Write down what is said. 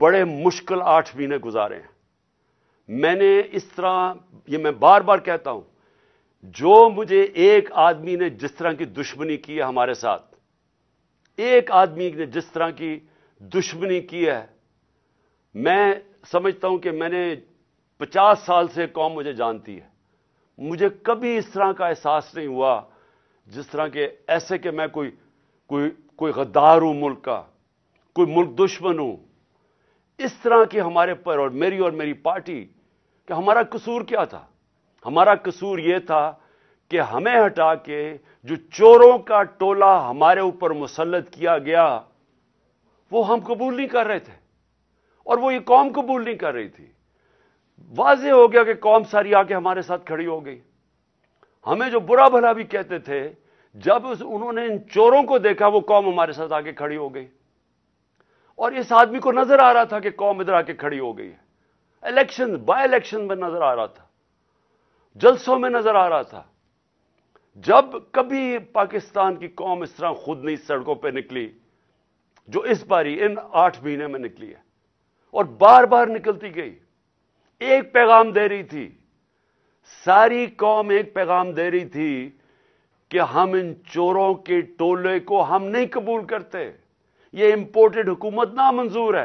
बड़े मुश्किल आठ महीने गुजारे हैं मैंने इस तरह ये मैं बार बार कहता हूं जो मुझे एक आदमी ने जिस तरह की दुश्मनी की है हमारे साथ एक आदमी ने जिस तरह की दुश्मनी की है मैं समझता हूं कि मैंने पचास साल से कौम मुझे जानती है मुझे कभी इस तरह का एहसास नहीं हुआ जिस तरह के ऐसे कि मैं कोई कोई कोई गद्दार हूं मुल्क का कोई मुल्क दुश्मन हूं इस तरह की हमारे पर और मेरी और मेरी पार्टी कि हमारा कसूर क्या था हमारा कसूर यह था कि हमें हटा के जो चोरों का टोला हमारे ऊपर मुसलत किया गया वो हम कबूल नहीं कर रहे थे और वो ये कौम कबूल नहीं कर रही थी वाजह हो गया कि कौम सारी आके हमारे साथ खड़ी हो गई हमें जो बुरा भला भी कहते थे जब उन्होंने इन चोरों को देखा वो कौम हमारे साथ आके खड़ी हो गई और इस आदमी को नजर आ रहा था कि कौम इधर आके खड़ी हो गई है इलेक्शन बाय इलेक्शन में नजर आ रहा था जलसों में नजर आ रहा था जब कभी पाकिस्तान की कौम इस तरह खुद नहीं सड़कों पर निकली जो इस बारी इन आठ महीने में निकली है और बार बार निकलती गई एक पैगाम दे रही थी सारी कौम एक पैगाम दे रही थी कि हम इन चोरों के टोले को हम नहीं कबूल करते ये इंपोर्टेड हुकूमत नामंजूर है